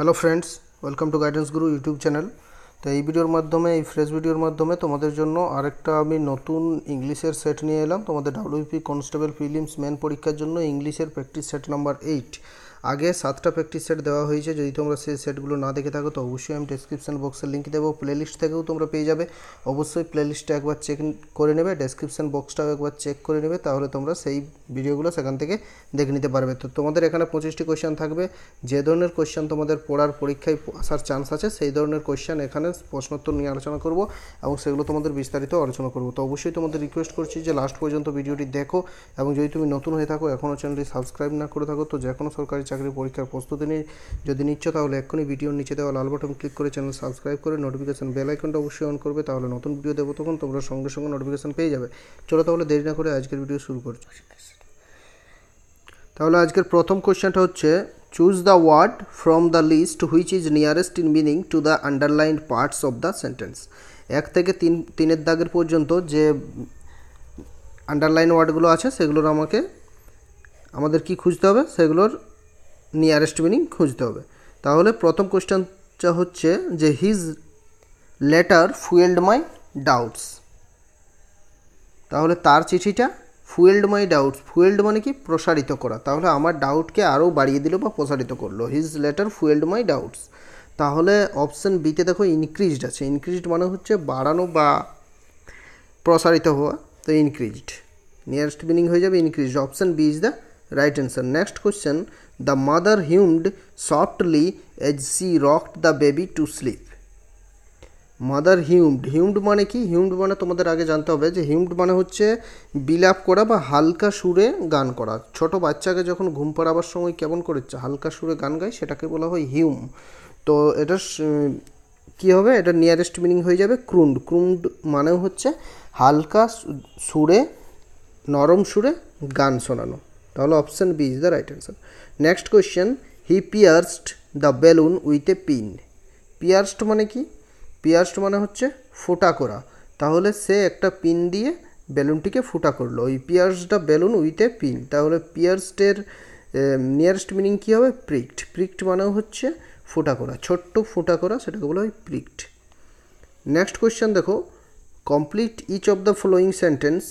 Hello friends welcome to guidance Guru YouTube channel তো এই ভিডিওর মাধ্যমে এই ফ্রেশ ভিডিওর মাধ্যমে তোমাদের জন্য আরেকটা আমি নতুন ইংলিশের সেট নিয়ে এলাম তোমাদের ডাব্লিউপি কনস্টেবল ফিলিমস মেন পরীক্ষার জন্য ইংলিশের প্র্যাকটিস সেট নাম্বার এইট আগে সাতটা প্র্যাকটিস সেট দেওয়া হয়েছে যদি তোমরা সেই সেটগুলো না দেখে থাকো তো অবশ্যই আমি ডেসক্রিপশন বক্সের লিঙ্ক দেবো প্লেলিস্ট থেকেও তোমরা পেয়ে যাবে অবশ্যই প্লে লিস্টটা একবার চেক করে নেবে ডেসক্রিপশন বক্সটাও একবার চেক করে নেবে তাহলে তোমরা সেই ভিডিওগুলো সেখান থেকে দেখে নিতে পারবে তো তোমাদের এখানে পঁচিশটি কোয়েশ্চেন থাকবে যে ধরনের কোয়েশ্চেন তোমাদের পড়ার পরীক্ষায় আসার চান্স আছে সেই ধরনের কোয়েশ্চেন এখানে প্রশ্নোত্তর নিয়ে আলোচনা করব এবং সেগুলো তোমাদের বিস্তারিত আলোচনা করব তো অবশ্যই তোমাদের রিকোয়েস্ট করছি যে লাস্ট পর্যন্ত ভিডিওটি দেখো এবং যদি তুমি নতুন হয়ে থাকো এখনও চ্যানেলটি সাবস্ক্রাইব না করে থাকো তো যে কোনো সরকারি চাকরির পরীক্ষার প্রস্তুতি নিয়ে যদি নিচ্ছ তাহলে এক্ষুনি ভিডিওর নিচে দেওয়া লাল বাটন ক্লিক করে চ্যানেল সাবস্ক্রাইব করে নোটিফিকেশন বেল আইকনটা অবশ্যই অন করবে তাহলে নতুন ভিডিও দেবো তখন তোমরা সঙ্গে সঙ্গে নোটিফিকেশন পেয়ে যাবে চলো তাহলে দেরি না করে আজকের ভিডিও শুরু করছি তাহলে আজকের প্রথম কোয়েশ্চেনটা হচ্ছে choose the word from the list which is nearest in meaning to the underline parts of the sentence এক থেকে তিন তিনের দাগের পর্যন্ত যে আন্ডারলাইন ওয়ার্ডগুলো আছে সেগুলোর আমাকে আমাদের কি খুঁজতে হবে সেগুলোর নিয়ারেস্ট মিনিং খুঁজতে হবে তাহলে প্রথম কোয়েশ্চেনটা হচ্ছে যে his letter fuelled my doubts তাহলে তার চিঠিটা ফুয়েলড মাই ডাউটস ফুয়েলড মানে কি প্রসারিত করা তাহলে আমার ডাউটকে আরও বাড়িয়ে দিল বা প্রসারিত করলো his letter fuelled my doubts তাহলে অপশান বিতে দেখো ইনক্রিজড আছে ইনক্রিজড মানে হচ্ছে বাড়ানো বা প্রসারিত হওয়া তো ইনক্রিজড নিয়ারেস্ট মিনিং হয়ে যাবে increased option B is the right answer next question The mother hummed softly as she rocked the baby to sleep. Mother hummed hummed মানে কি হিউমড মানে তোমাদের আগে জানতে হবে যে হিউমড মানে হচ্ছে বিলাপ করা বা হালকা সুরে গান করা ছোট বাচ্চাকে যখন ঘুম পাড়াবার সময় কেমন করে হালকা সুরে গান গায় সেটাকে বলা হয় হিউম তো এটা কী হবে এটা নিয়ারেস্ট মিনিং হয়ে যাবে ক্রুন্ড ক্রুন্ড মানেও হচ্ছে হালকা সুরে নরম সুরে গান শোনানো তাহলে option B is the right answer next question he pierced the balloon with a pin pierced মানে কি পিয়ার্সড মানে হচ্ছে ফোটা করা তাহলে সে একটা পিন দিয়ে বেলুনটিকে ফুটা করলো ওই pierce the balloon with a pin তাহলে পিয়ার্সডের নিয়ারেস্ট মিনিং কী হবে প্রিক্ট প্রিক্ট মানে হচ্ছে ফোটা করা ছোট্ট ফোটা করা সেটাকে বলা হয় প্রিক্ট নেক্সট কোয়েশ্চেন দেখো complete each of the following sentence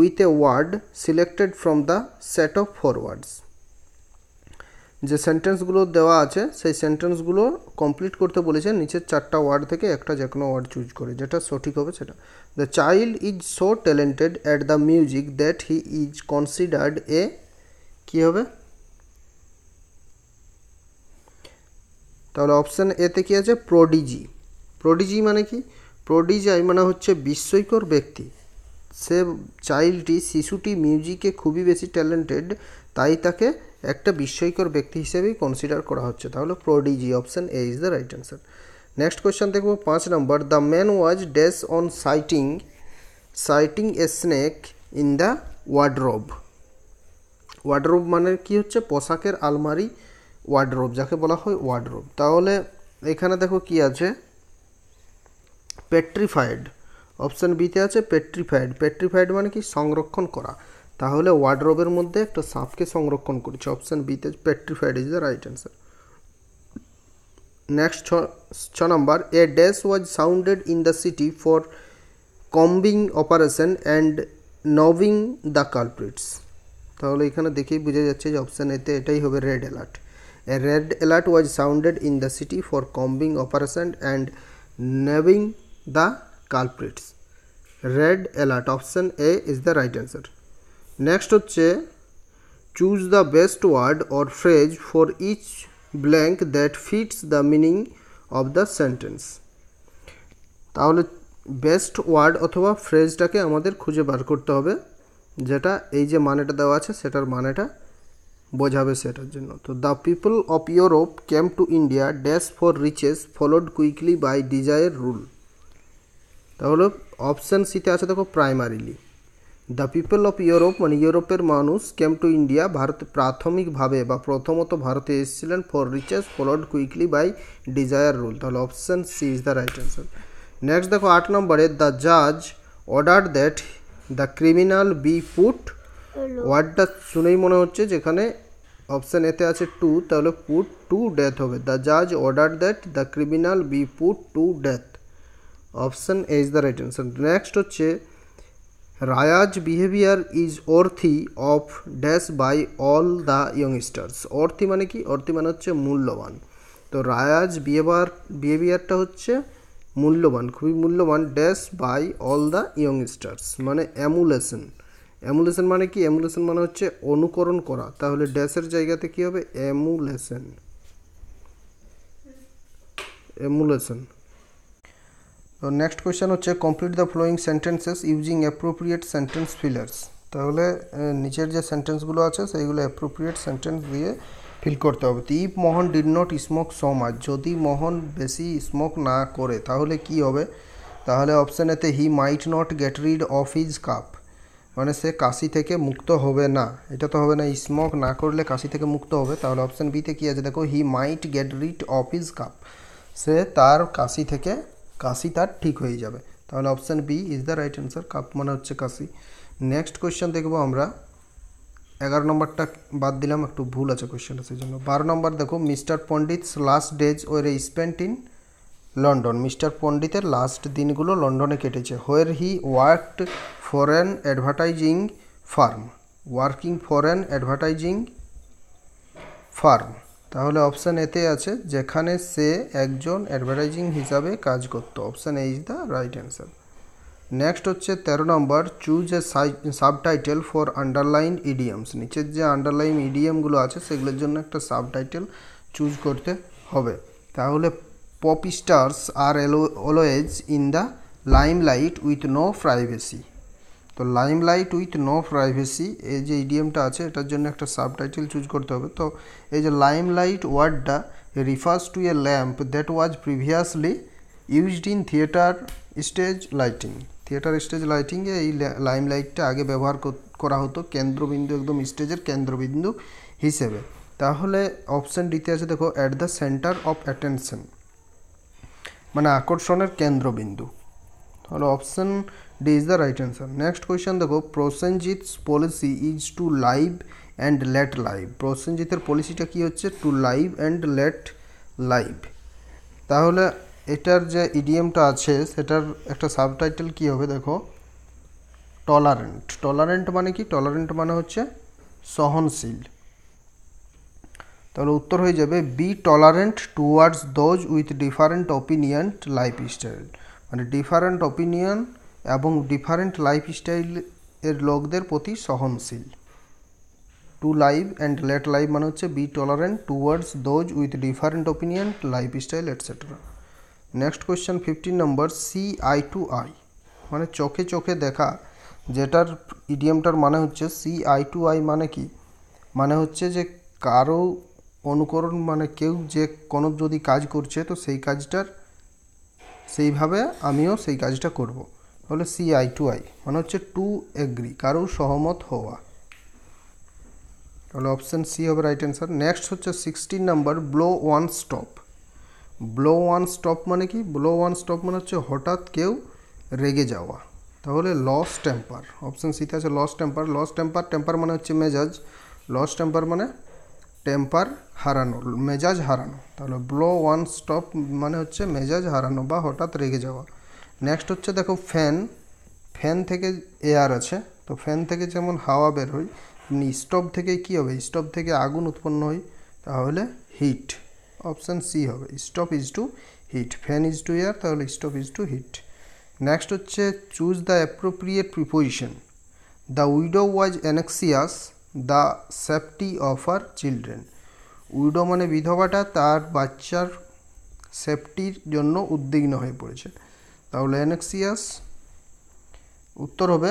with a word selected from the set of four words যে সেন্টেন্সগুলো দেওয়া আছে সেই সেন্টেন্সগুলো কমপ্লিট করতে বলেছে নিচের চারটা ওয়ার্ড থেকে একটা যে কোনো ওয়ার্ড চুজ করে যেটা সঠিক হবে সেটা the child is so talented at the music that he is considered a কী হবে তাহলে অপশান এতে কী আছে প্রোডিজি প্রোডিজি মানে কি প্রোডিজাই মানে হচ্ছে বিস্ময়কর ব্যক্তি সে চাইল্ডটি শিশুটি মিউজিকে খুবই বেশি ট্যালেন্টেড তাই তাকে একটা বিস্ময়কর ব্যক্তি হিসেবেই কনসিডার করা হচ্ছে তাহলে prodigy option A is the right answer next question দেখবো পাঁচ নম্বর the man was dazed on sighting sighting a snake in the wardrobe wardrobe মানে কি হচ্ছে পোশাকের আলমারি ওয়ার্ড্রোব যাকে বলা হয় ওয়ার্ড্রোব তাহলে এখানে দেখো কি আছে পেট্রিফাইড অপশান বিতে আছে পেট্রিফাইড পেট্রিফাইড মানে কি সংরক্ষণ করা তাহলে ওয়ার্ড্রবের মধ্যে একটা সাপকে সংরক্ষণ করেছে অপশান বিতে petrified is the right answer next ছ নম্বর a dash was sounded in the city for combing operation and নভিং দ্য কালপ্রিটস তাহলে এখানে দেখেই বোঝা যাচ্ছে যে অপশান এতে এটাই হবে red alert a red alert was sounded in the city for combing operation and নভিং the culprits red alert option A is the right answer next হচ্ছে choose the best word or phrase for each blank that fits the meaning of the sentence তাহলে best word অথবা ফ্রেজটাকে আমাদের খুঁজে বার করতে হবে যেটা এই যে মানেটা দেওয়া আছে সেটার মানেটা বোঝাবে সেটার জন্য তো the people of Europe camp to India dash for riches followed quickly by desire rule তাহলে অপশান সিতে আছে দেখো primarily the people of Europe মানে ইউরোপের মানুষ কেম টু ইন্ডিয়া ভারত প্রাথমিকভাবে বা প্রথমত ভারতে এসেছিলেন for riches followed quickly by desire rule তাহলে option C is the right answer next দেখো আট নম্বরে দ্য জাজ order that the criminal be put ওয়ার্ডটা শুনেই মনে হচ্ছে যেখানে অপশান এতে আছে টু তাহলে পুট টু ডেথ হবে দ্য জাজ order that the criminal be put to death option A is the right answer next হচ্ছে Riaz behaviour is worthy of dash by all the youngsters worthy মানে কি worthy মানে হচ্ছে মূল্যবান তো রায়াজ বিহেভিয়ার বিহেভিয়ারটা হচ্ছে মূল্যবান খুবই মূল্যবান dash by all the youngsters মানে অ্যামুলেশন অ্যামুলেশন মানে কি অ্যামুলেশন মানে হচ্ছে অনুকরণ করা তাহলে ড্যাশের জায়গাতে কী হবে অ্যামুলেশন অ্যামুলেশন তো নেক্সট কোয়েশ্চেন হচ্ছে complete the following sentences using appropriate sentence fillers তাহলে নিচের যে সেন্টেন্সগুলো আছে সেইগুলো অ্যাপ্রোপ্রিয়েট সেন্টেন্স দিয়ে ফিল করতে হবে তো if Mohan did not smoke so much যদি মোহন বেশি স্মোক না করে তাহলে কি হবে তাহলে অপশানেতে he might not get rid of his cough মানে সে কাশি থেকে মুক্ত হবে না এটা তো হবে না স্মোক না করলে কাশি থেকে মুক্ত হবে তাহলে অপশান বিতে কী আছে দেখো he might get rid of his cough সে তার কাশি থেকে কাশি তার ঠিক হয়ে যাবে তাহলে option B is the right answer cough মানে হচ্ছে কাশি নেক্সট কোয়েশ্চেন দেখবো আমরা এগারো নম্বরটা বাদ দিলাম একটু ভুল আছে কোয়েশ্চেনটা সেই জন্য বারো নম্বর দেখো mister Pandit last days were spent in London mister পন্ডিতের লাস্ট দিনগুলো লন্ডনে কেটেছে where he worked for an advertising firm working for an advertising firm তাহলে অপশান এতে আছে যেখানে সে একজন অ্যাডভার্টাইজিং হিসাবে কাজ করত option A is the right answer next হচ্ছে তেরো number choose a substitute for underline idioms নিচের যে আন্ডারলাইন ইডিয়ামগুলো আছে সেগুলোর জন্য একটা সাবটাইটেল চুজ করতে হবে তাহলে পপ স্টার্স আর এলো always in the limelight with no privacy তো লাইমলাইট উইথ নো প্রাইভেসি এই যে ইডিএমটা আছে এটার জন্য একটা সাবটাইটেল চুজ করতে হবে তো এই যে লাইমলাইট ওয়ার্ডটা refers to a lamp that was previously used in theatre stage lighting theatre stage লাইটিংয়ে এই লাইম লাইটটা আগে ব্যবহার করা হতো কেন্দ্রবিন্দু একদম স্টেজের কেন্দ্রবিন্দু হিসেবে তাহলে অপশান ডিতে আছে দেখো at the centre of attention মানে আকর্ষণের কেন্দ্রবিন্দু और option D is the right answer next question देखो Prasenjit's policy is to live and let live প্রসেনজিতের পলিসিটা কী হচ্ছে to live and let live তাহলে এটার যে ইডিএমটা আছে সেটার একটা সাবটাইটেল কী হবে দেখো টলারেন্ট টলারেন্ট মানে কি টলারেন্ট মানে হচ্ছে সহনশীল তাহলে উত্তর হয়ে যাবে be tolerant towards those with different opinion lifestyle মানে ডিফারেন্ট অপিনিয়ন এবং ডিফারেন্ট লাইফস্টাইল এর লোকদের প্রতি সহনশীল to live and let live মানে হচ্ছে be tolerant towards those with different opinion lifestyle etcetera next question fifteen number see eye to eye মানে চোখে চোখে দেখা যেটার ইডিএমটার মানে হচ্ছে সি আই টু আই মানে কি মানে হচ্ছে যে কারো অনুকরণ মানে কেউ যে কোনো যদি কাজ করছে তো সেই কাজটার সেইভাবে আমিও সেই কাজটা করব তাহলে সি আই টু আই মানে হচ্ছে টু এগ্রি কারোর সহমত হওয়া তাহলে অপশান সি হবে রাইট অ্যান্সার নেক্সট হচ্ছে sixteen number blow one stop blow one stop মানে কি ব্লো ওয়ান স্টপ মানে হচ্ছে হঠাৎ কেউ রেগে যাওয়া তাহলে লস টেম্পার অপশান সিতে আছে lose temper lose temper temper মানে হচ্ছে মেজাজ লস টেম্পার মানে টেম্পার হারানো মেজাজ হারানো তাহলে ব্লো ওয়ান স্টপ মানে হচ্ছে মেজাজ হারানো বা হঠাৎ রেগে যাওয়া নেক্সট হচ্ছে দেখো ফ্যান ফ্যান থেকে এয়ার আছে তো ফ্যান থেকে যেমন হাওয়া বের হয় তেমনি স্টোভ থেকে কি হবে স্টোভ থেকে আগুন উৎপন্ন হয় তাহলে হিট অপশান সি হবে stop is to heat fan is to air তাহলে stop is to heat next হচ্ছে choose the appropriate preposition the widow was anxious the safety of our children widow মানে বিধবাটা তার বাচ্চার সেফটির জন্য উদ্বিগ্ন হয়ে পড়েছে তাহলে এনেক্সিয়াস উত্তর হবে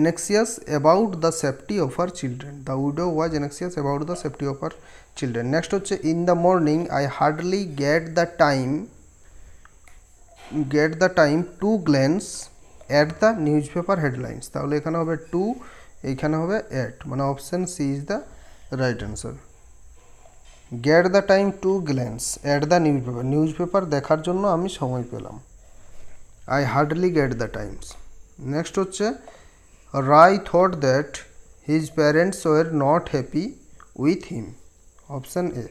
anxious about the safety of our children the widow was anxious about the safety of our children next হচ্ছে in the morning I hardly get the time get the time to glance at the newspaper headlines তাহলে এখানে হবে to এইখানে হবে at মানে option C is the right answer got the time to glance at the newspaper newspaper দেখার জন্য আমি সময় পেলাম I hardly got the times next হচ্ছে Roy thought that his parents were not happy with him option A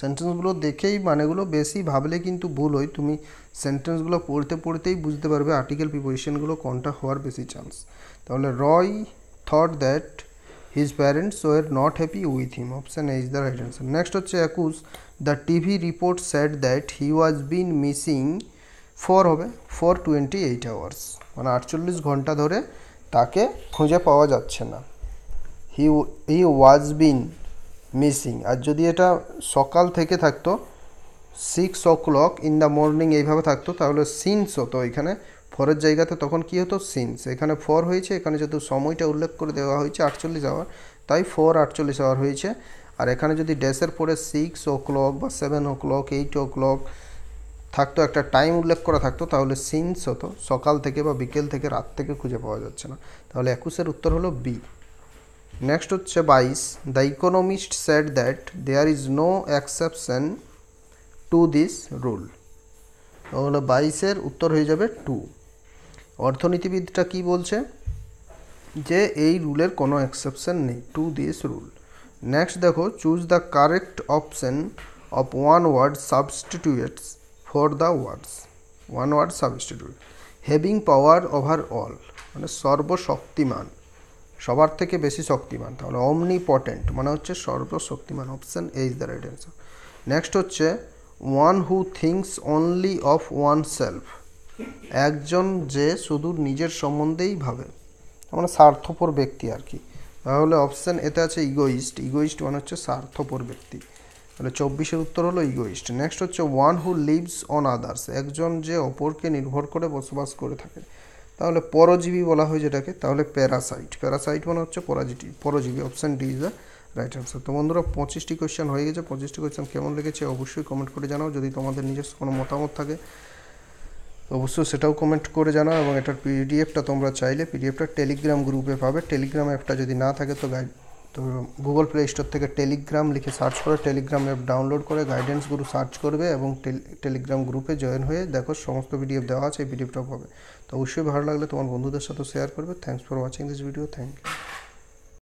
সেন্টেন্সগুলো দেখেই মানেগুলো বেশি ভাবলে কিন্তু ভুল হয় তুমি সেন্টেন্সগুলো পড়তে পড়তেই বুঝতে পারবে আর্টিকেল প্রিপোজিশনগুলো কোনটা হওয়ার বেশি চান্স তাহলে Roy thought that his parents were not happy with him. Option A is the right answer. Next হচ্ছে accuse the TV report said that he was been missing four হবে ফোর টোয়েন্টি এইট আওয়ার্স মানে আটচল্লিশ ঘন্টা ধরে তাকে খুঁজে পাওয়া যাচ্ছে না হি হি ওয়াজ বিন মিসিং আর যদি এটা সকাল থেকে থাকতো six o'clock in the morning এইভাবে থাকতো তাহলে সিনস হতো এখানে ফরের জায়গাতে তখন কী হতো সিন্স এখানে ফর হয়েছে এখানে যেহেতু সময়টা উল্লেখ করে দেওয়া হয়েছে আটচল্লিশ আওয়ার তাই ফর আটচল্লিশ আওয়ার হয়েছে আর এখানে যদি ড্যাশের পরে সিক্স ও ক্লক বা seven o'clock eight o'clock থাকতো একটা টাইম উল্লেখ করা থাকতো তাহলে সিন্স হতো সকাল থেকে বা বিকেল থেকে রাত থেকে খুঁজে পাওয়া যাচ্ছে না তাহলে একুশের উত্তর হলো বি নেক্সট হচ্ছে বাইশ the economist said that there is no exception to this rule তাহলে বাইশের উত্তর হয়ে যাবে টু অর্থনীতিবিদটা কি বলছে যে এই রুলের কোনো এক্সেপশন নেই টু দিস রুল নেক্সট দেখো choose the correct option of one word substitutes for the words one word substitute having power over all মানে সর্বশক্তিমান সবার থেকে বেশি শক্তিমান তাহলে অমনি পটেন্ট মানে হচ্ছে সর্বশক্তিমান option A is the right answer next হচ্ছে one who thinks only of oneself একজন যে শুধু নিজের সম্বন্ধেই ভাবে মানে স্বার্থপর ব্যক্তি আর কি তাহলে অপশান এতে আছে ইগোইস্ট ইগোইস্ট মানে হচ্ছে স্বার্থপর ব্যক্তি তাহলে চব্বিশের উত্তর হলো ইগোইস্ট নেক্সট হচ্ছে one who lives on others একজন যে অপরকে নির্ভর করে বসবাস করে থাকে তাহলে পরজীবী বলা হয় যেটাকে তাহলে প্যারাসাইট প্যারাসাইট মানে হচ্ছে পরাজিটি পরজীবী option D is the right answer তো বন্ধুরা পঁচিশটি কোয়েশ্চেন হয়ে গেছে পঁচিশটি কোয়েশ্চেন কেমন লেগেছে অবশ্যই কমেন্ট করে জানাও যদি তোমাদের নিজস্ব কোনো মতামত থাকে অবশ্যই সেটাও কমেন্ট করে জানাও এবং এটার পিডিএফটা তোমরা চাইলে পিডিএফটা টেলিগ্রাম গ্রুপে পাবে টেলিগ্রাম অ্যাপটা যদি না থাকে তো গাইড তো গুগল প্লে স্টোর থেকে টেলিগ্রাম লিখে সার্চ করে টেলিগ্রাম অ্যাপ ডাউনলোড করে গাইডেন্স গুরু সার্চ করবে এবং টেলিগ্রাম গ্রুপে জয়েন হয়ে দেখো সমস্ত পিডিএফ দেওয়া আছে এই পিডিএফটাও পাবে তো অবশ্যই ভালো লাগলে তোমার বন্ধুদের সাথে শেয়ার করবে thanks for watching this video thank you